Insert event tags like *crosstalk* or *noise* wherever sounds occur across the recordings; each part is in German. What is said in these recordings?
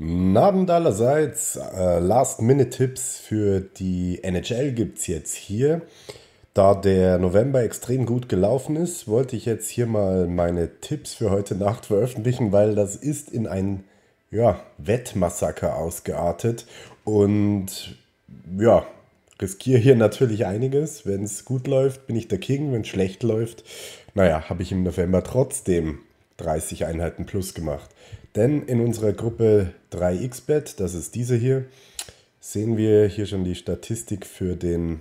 Abend allerseits. Äh, Last-Minute-Tipps für die NHL gibt es jetzt hier. Da der November extrem gut gelaufen ist, wollte ich jetzt hier mal meine Tipps für heute Nacht veröffentlichen, weil das ist in ein ja, Wettmassaker ausgeartet. Und ja, riskiere hier natürlich einiges. Wenn es gut läuft, bin ich der King. Wenn es schlecht läuft, naja, habe ich im November trotzdem 30 Einheiten plus gemacht. Denn in unserer Gruppe 3xbet, das ist diese hier, sehen wir hier schon die Statistik für den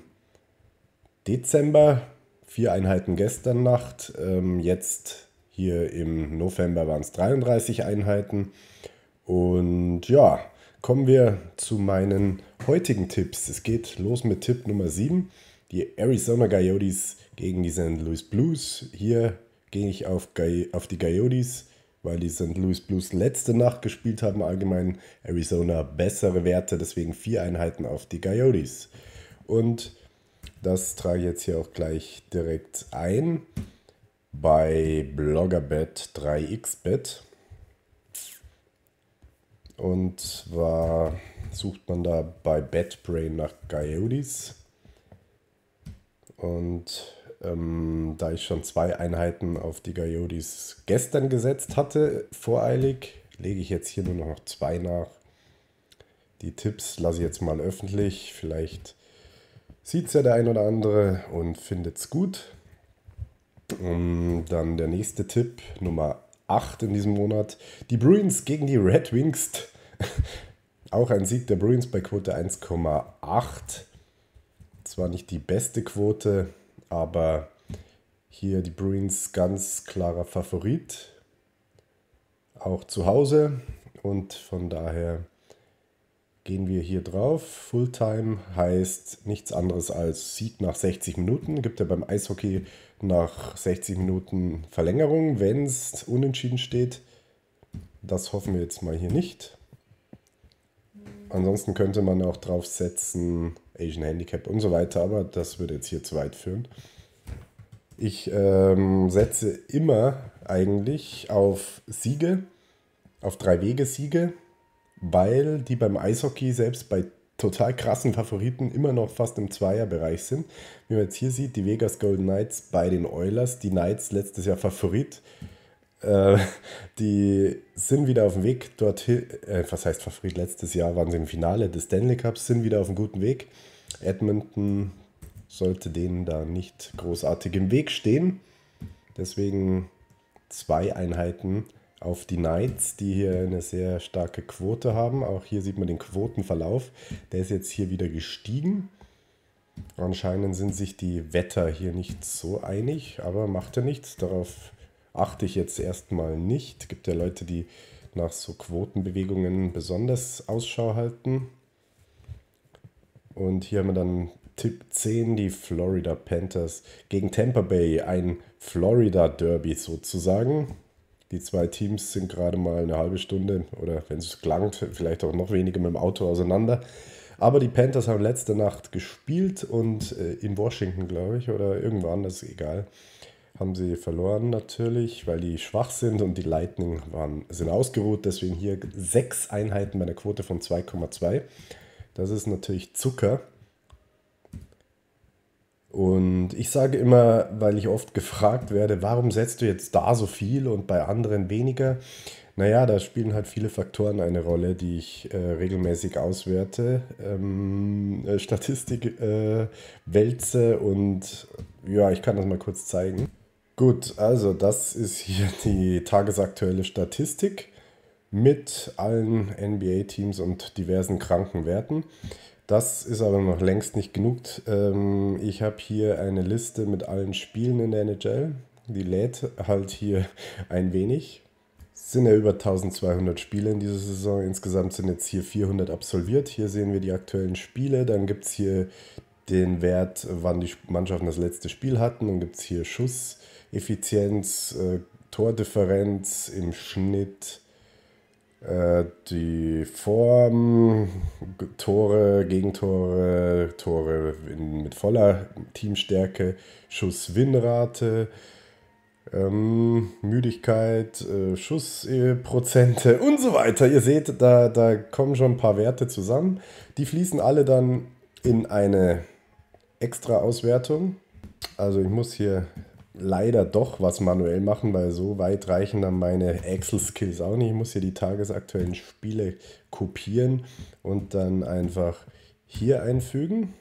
Dezember. Vier Einheiten gestern Nacht, ähm, jetzt hier im November waren es 33 Einheiten. Und ja, kommen wir zu meinen heutigen Tipps. Es geht los mit Tipp Nummer 7, die Arizona Coyotes gegen die St. Louis Blues. Hier ging ich auf, Guy, auf die Coyotes, weil die St. Louis Blues letzte Nacht gespielt haben. Allgemein Arizona bessere Werte, deswegen vier Einheiten auf die Coyotes. Und das trage ich jetzt hier auch gleich direkt ein bei Bloggerbet 3xbet. Und zwar sucht man da bei BetBrain nach Coyotes. Und ähm, da ich schon zwei Einheiten auf die Gaiodis gestern gesetzt hatte, voreilig, lege ich jetzt hier nur noch zwei nach. Die Tipps lasse ich jetzt mal öffentlich. Vielleicht sieht es ja der ein oder andere und findet es gut. Und ähm, dann der nächste Tipp, Nummer 8 in diesem Monat. Die Bruins gegen die Red Wings. *laughs* Auch ein Sieg der Bruins bei Quote 1,8. Zwar nicht die beste Quote, aber hier die Bruins ganz klarer Favorit, auch zu Hause. Und von daher gehen wir hier drauf. Fulltime heißt nichts anderes als Sieg nach 60 Minuten. Gibt ja beim Eishockey nach 60 Minuten Verlängerung, wenn es unentschieden steht. Das hoffen wir jetzt mal hier nicht. Ansonsten könnte man auch draufsetzen Asian Handicap und so weiter, aber das würde jetzt hier zu weit führen. Ich ähm, setze immer eigentlich auf Siege, auf Drei-Wege-Siege, weil die beim Eishockey selbst bei total krassen Favoriten immer noch fast im Zweierbereich sind. Wie man jetzt hier sieht, die Vegas Golden Knights bei den Oilers, die Knights letztes Jahr Favorit. Äh, *laughs* die sind wieder auf dem Weg dorthin, äh, was heißt verfried, letztes Jahr waren sie im Finale des Stanley Cups, sind wieder auf einem guten Weg. Edmonton sollte denen da nicht großartig im Weg stehen. Deswegen zwei Einheiten auf die Knights, die hier eine sehr starke Quote haben. Auch hier sieht man den Quotenverlauf. Der ist jetzt hier wieder gestiegen. Anscheinend sind sich die Wetter hier nicht so einig, aber macht ja nichts. Darauf achte ich jetzt erstmal nicht. Es gibt ja Leute, die nach so Quotenbewegungen besonders Ausschau halten. Und hier haben wir dann Tipp 10, die Florida Panthers gegen Tampa Bay, ein Florida Derby sozusagen. Die zwei Teams sind gerade mal eine halbe Stunde oder wenn es gelangt, vielleicht auch noch weniger mit dem Auto auseinander. Aber die Panthers haben letzte Nacht gespielt und äh, in Washington, glaube ich, oder irgendwo anders, egal haben sie verloren natürlich, weil die schwach sind und die Lightning waren, sind ausgeruht. Deswegen hier sechs Einheiten bei einer Quote von 2,2. Das ist natürlich Zucker. Und ich sage immer, weil ich oft gefragt werde, warum setzt du jetzt da so viel und bei anderen weniger? Naja, da spielen halt viele Faktoren eine Rolle, die ich äh, regelmäßig auswerte. Ähm, äh, Statistik äh, wälze und ja, ich kann das mal kurz zeigen. Gut, also das ist hier die tagesaktuelle Statistik mit allen NBA-Teams und diversen kranken Werten. Das ist aber noch längst nicht genug. Ähm, ich habe hier eine Liste mit allen Spielen in der NHL. Die lädt halt hier ein wenig. Es sind ja über 1200 Spiele in dieser Saison. Insgesamt sind jetzt hier 400 absolviert. Hier sehen wir die aktuellen Spiele. Dann gibt es hier den Wert, wann die Mannschaften das letzte Spiel hatten. Dann gibt es hier Schuss, Effizienz, äh, Tordifferenz im Schnitt, äh, die Form, Tore, Gegentore, Tore in, mit voller Teamstärke, schuss win ähm, Müdigkeit, äh, Schussprozente äh, *laughs* und so weiter. Ihr seht, da, da kommen schon ein paar Werte zusammen. Die fließen alle dann in eine extra Auswertung. Also ich muss hier leider doch was manuell machen, weil so weit reichen dann meine Excel-Skills auch nicht. Ich muss hier die tagesaktuellen Spiele kopieren und dann einfach hier einfügen.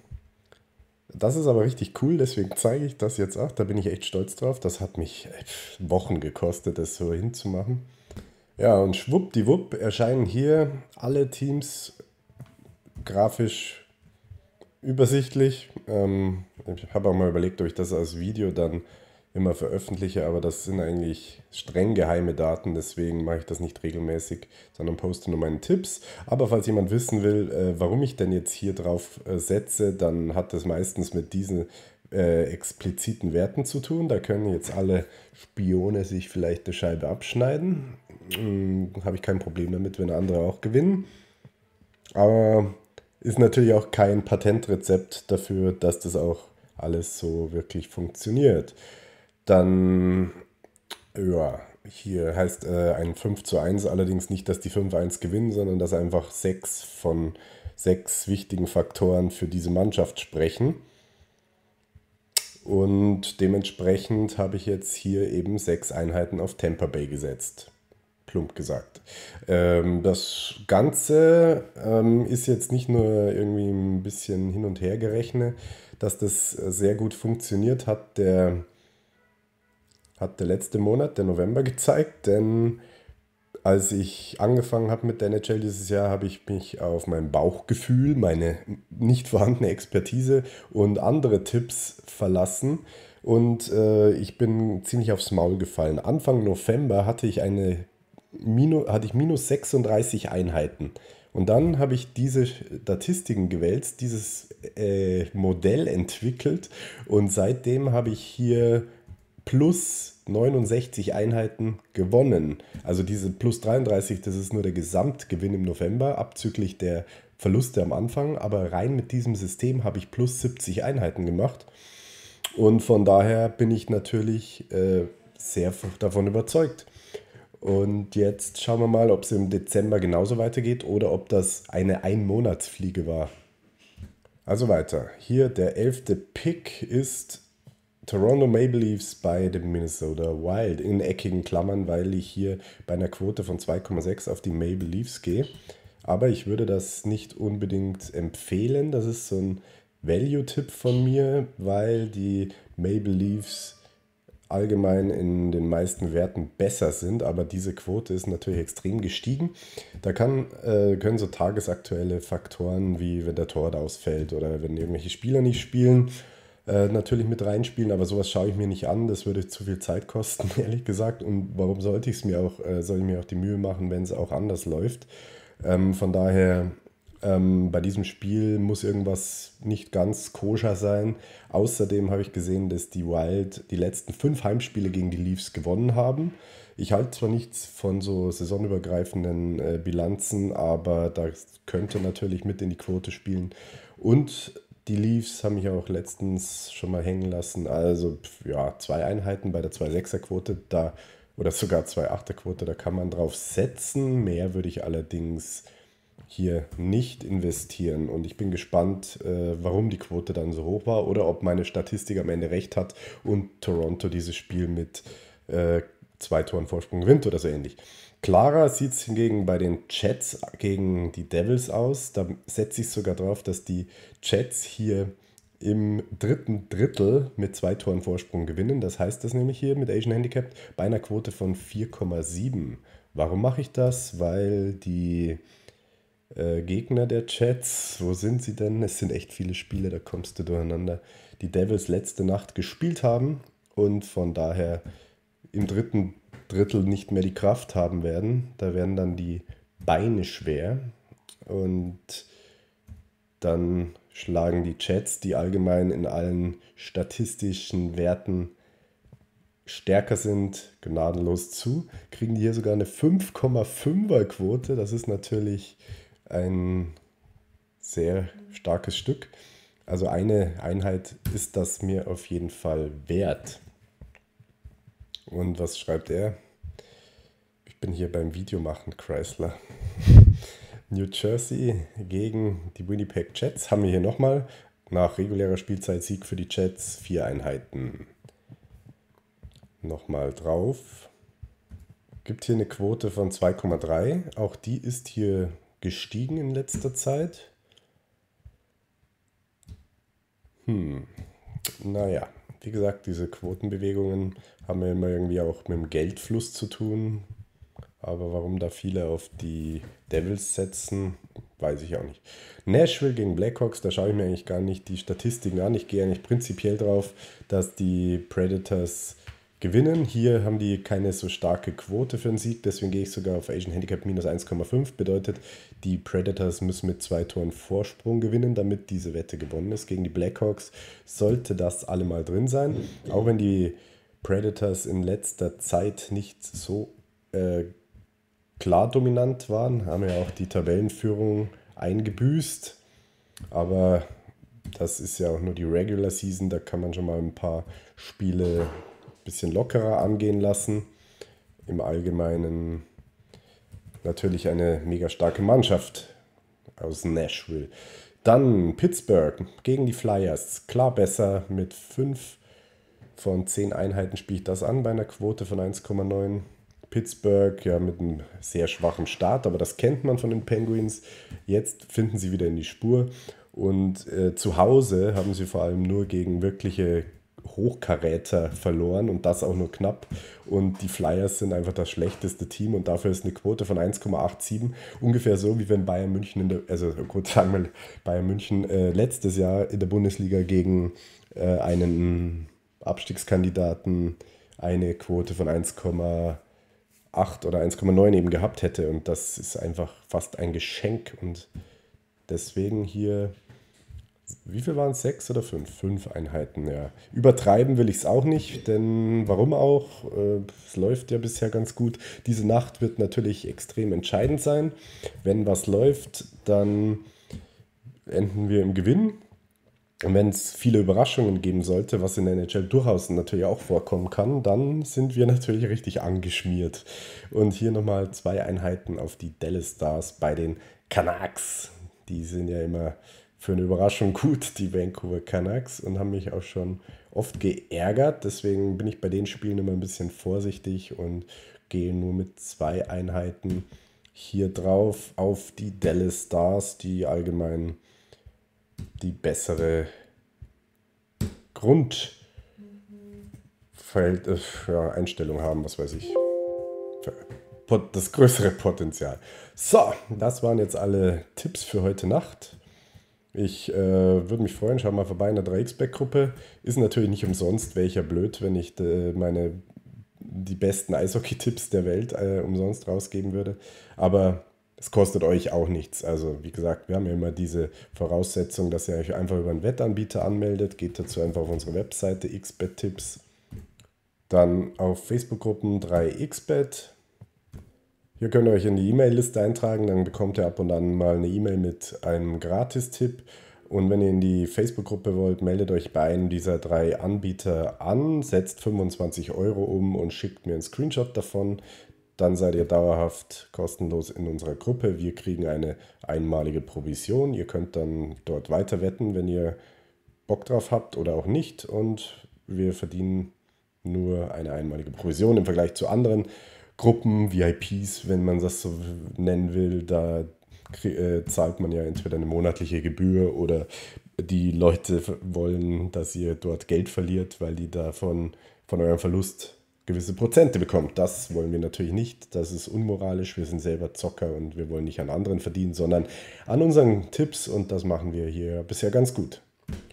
Das ist aber richtig cool, deswegen zeige ich das jetzt auch. Da bin ich echt stolz drauf. Das hat mich Wochen gekostet, das so hinzumachen. Ja, und schwuppdiwupp erscheinen hier alle Teams grafisch übersichtlich. Ähm, ich habe auch mal überlegt, ob ich das als Video dann immer veröffentliche, aber das sind eigentlich streng geheime Daten, deswegen mache ich das nicht regelmäßig, sondern poste nur meine Tipps. Aber falls jemand wissen will, äh, warum ich denn jetzt hier drauf äh, setze, dann hat das meistens mit diesen äh, expliziten Werten zu tun. Da können jetzt alle Spione sich vielleicht eine Scheibe abschneiden. Hm, Habe ich kein Problem damit, wenn andere auch gewinnen. Aber ist natürlich auch kein Patentrezept dafür, dass das auch alles so wirklich funktioniert. Dann, ja, hier heißt äh, ein 5 zu 1 allerdings nicht, dass die 5-1 gewinnen, sondern dass einfach sechs von sechs wichtigen Faktoren für diese Mannschaft sprechen. Und dementsprechend habe ich jetzt hier eben sechs Einheiten auf Tampa Bay gesetzt. Plump gesagt. Ähm, das Ganze ähm, ist jetzt nicht nur irgendwie ein bisschen hin und her gerechnet, dass das sehr gut funktioniert hat. Der hat der letzte Monat, der November, *laughs* gezeigt, denn als ich angefangen habe mit der NHL dieses Jahr, habe ich mich auf mein Bauchgefühl, meine nicht vorhandene Expertise und andere Tipps verlassen. Und äh, ich bin ziemlich aufs Maul gefallen. Anfang November hatte ich eine Minu, hatte ich minus 36 Einheiten. Und dann habe ich diese Statistiken gewälzt, dieses äh, Modell entwickelt und seitdem habe ich hier plus 69 Einheiten gewonnen. Also diese plus 33, das ist nur der Gesamtgewinn im November, abzüglich der Verluste am Anfang. Aber rein mit diesem System habe ich plus 70 Einheiten gemacht. Und von daher bin ich natürlich äh, sehr davon überzeugt. Und jetzt schauen wir mal, ob es im Dezember genauso weitergeht oder ob das eine Einmonatsfliege war. Also weiter. Hier der elfte Pick ist Toronto Maple Leafs bei den Minnesota Wild in eckigen Klammern, weil ich hier bei einer Quote von 2,6 auf die Maple Leafs gehe. Aber ich würde das nicht unbedingt empfehlen. Das ist so ein Value-Tipp von mir, weil die Maple Leafs allgemein in den meisten Werten besser sind, aber diese Quote ist natürlich extrem gestiegen. Da kann, äh, können so tagesaktuelle Faktoren wie wenn der Tor ausfällt oder wenn irgendwelche Spieler nicht spielen äh, natürlich mit reinspielen, aber sowas schaue ich mir nicht an. Das würde zu viel Zeit kosten, *laughs* ehrlich gesagt. Und warum sollte ich es mir auch, äh, soll ich mir auch die Mühe machen, wenn es auch anders läuft? Ähm, von daher, ähm, bei diesem Spiel muss irgendwas nicht ganz koscher sein. Außerdem habe ich gesehen, dass die Wild die letzten fünf Heimspiele gegen die Leafs gewonnen haben. Ich halte zwar nichts von so saisonübergreifenden äh, Bilanzen, aber da könnte natürlich mit in die Quote spielen. Und die Leafs haben mich auch letztens schon mal hängen lassen. Also, ja, zwei Einheiten bei der 2-6er-Quote da oder sogar 2-8er-Quote, da kann man drauf setzen. Mehr würde ich allerdings hier nicht investieren. Und ich bin gespannt, äh, warum die Quote dann so hoch war oder ob meine Statistik am Ende recht hat und Toronto dieses Spiel mit äh, zwei Toren Vorsprung gewinnt oder so ähnlich. Klarer sieht es hingegen bei den Jets gegen die Devils aus. Da setze ich sogar drauf, dass die Jets hier im dritten Drittel mit zwei Toren Vorsprung gewinnen. Das heißt das nämlich hier mit Asian Handicap bei einer Quote von 4,7. Warum mache ich das? Weil die äh, Gegner der Jets, wo sind sie denn? Es sind echt viele Spiele, da kommst du durcheinander. Die Devils letzte Nacht gespielt haben und von daher im dritten Drittel nicht mehr die Kraft haben werden. Da werden dann die Beine schwer und dann schlagen die Jets, die allgemein in allen statistischen Werten stärker sind, gnadenlos zu. Kriegen die hier sogar eine 5,5er Quote. Das ist natürlich ein sehr starkes Stück. Also eine Einheit ist das mir auf jeden Fall wert. Und was schreibt er? Ich bin hier beim Video machen, Chrysler. *laughs* New Jersey gegen die Winnipeg Jets haben wir hier nochmal. Nach regulärer Spielzeit Sieg für die Jets, vier Einheiten. Nochmal drauf. Gibt hier eine Quote von 2,3. Auch die ist hier gestiegen in letzter Zeit. Hm, naja wie gesagt, diese Quotenbewegungen haben ja immer irgendwie auch mit dem Geldfluss zu tun. Aber warum da viele auf die Devils setzen, weiß ich auch nicht. Nashville gegen Blackhawks, da schaue ich mir eigentlich gar nicht die Statistiken an. Ich gehe eigentlich prinzipiell drauf, dass die Predators gewinnen. Hier haben die keine so starke Quote für einen Sieg, deswegen gehe ich sogar auf Asian Handicap minus 1,5. Bedeutet, die Predators müssen mit zwei Toren Vorsprung gewinnen, damit diese Wette gewonnen ist. Gegen die Blackhawks sollte das allemal drin sein. Auch wenn die Predators in letzter Zeit nicht so äh, klar dominant waren, haben ja auch die Tabellenführung eingebüßt. Aber das ist ja auch nur die Regular Season, da kann man schon mal ein paar Spiele bisschen lockerer angehen lassen. Im Allgemeinen natürlich eine mega starke Mannschaft aus Nashville. Dann Pittsburgh gegen die Flyers. Klar besser mit 5 von 10 Einheiten spielt das an bei einer Quote von 1,9. Pittsburgh ja mit einem sehr schwachen Start, aber das kennt man von den Penguins. Jetzt finden sie wieder in die Spur und äh, zu Hause haben sie vor allem nur gegen wirkliche Hochkaräter verloren und das auch nur knapp. Und die Flyers sind einfach das schlechteste Team und dafür ist eine Quote von 1,87 ungefähr so, wie wenn Bayern München in der, also gut sagen wir, Bayern München äh, letztes Jahr in der Bundesliga gegen äh, einen Abstiegskandidaten eine Quote von 1,8 oder 1,9 eben gehabt hätte. Und das ist einfach fast ein Geschenk und deswegen hier wie viel waren es? Sechs oder fünf? Fünf Einheiten, ja. Übertreiben will ich es auch nicht, denn warum auch? Äh, es läuft ja bisher ganz gut. Diese Nacht wird natürlich extrem entscheidend sein. Wenn was läuft, dann enden wir im Gewinn. Und wenn es viele Überraschungen geben sollte, was in der NHL durchaus natürlich auch vorkommen kann, dann sind wir *laughs* natürlich richtig angeschmiert. Und hier nochmal zwei Einheiten auf die Dallas Stars bei den Canucks. Die sind ja immer für eine Überraschung gut, die Vancouver Canucks, und haben mich auch schon oft geärgert. Deswegen bin ich bei den Spielen immer ein bisschen vorsichtig und gehe nur mit zwei Einheiten hier drauf auf die Dallas Stars, die allgemein die bessere Grund. Äh, Einstellung haben, was weiß ich. Das größere Potenzial. So, das waren jetzt alle Tipps für heute Nacht. Ich äh, würde mich freuen, schau mal vorbei in der 3 Dreiecksback-Gruppe. Ist natürlich nicht umsonst, welcher ja blöd, wenn ich de, äh, meine die besten Eishockey-Tipps der Welt äh, umsonst rausgeben würde. Aber es kostet euch auch nichts. Also wie gesagt, wir haben ja immer diese Voraussetzung, dass ihr euch einfach über einen Wettanbieter anmeldet. Geht dazu einfach auf unsere Webseite xBet-Tipps. Dann auf Facebook-Gruppen 3xbet hier könnt ihr euch in die E-Mail-Liste eintragen, dann bekommt ihr ab und an mal eine E-Mail mit einem Gratistipp. Und wenn ihr in die Facebook-Gruppe wollt, meldet euch bei einem dieser drei Anbieter an, setzt 25 Euro um und schickt mir einen Screenshot davon. Dann seid ihr dauerhaft kostenlos in unserer Gruppe. Wir kriegen eine einmalige Provision. Ihr könnt dann dort weiter wetten, wenn ihr Bock drauf habt oder auch nicht. Und wir verdienen nur eine einmalige Provision im Vergleich zu anderen Gruppen, VIPs, wenn man das so nennen will, da äh, zahlt man ja entweder eine monatliche Gebühr oder die Leute wollen, dass ihr dort Geld verliert, weil die davon von eurem Verlust gewisse Prozente bekommt. Das wollen wir natürlich nicht. Das ist unmoralisch. Wir sind selber Zocker und wir wollen nicht an anderen verdienen, sondern an unseren Tipps und das machen wir hier bisher ganz gut.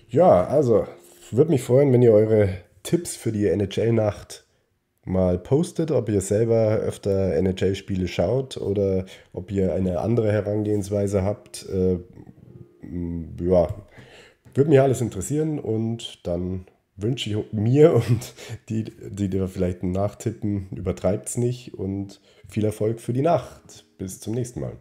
Ja, also würde mich freuen, wenn ihr eure Tipps für die NHL-Nacht mal postet, ob ihr selber öfter NHL-Spiele schaut oder ob ihr eine andere Herangehensweise habt. Äh, ja, würde mich alles interessieren und dann wünsche ich mir und die, die dir vielleicht nachtippen, übertreibt es nicht und viel Erfolg für die Nacht. Bis zum nächsten Mal.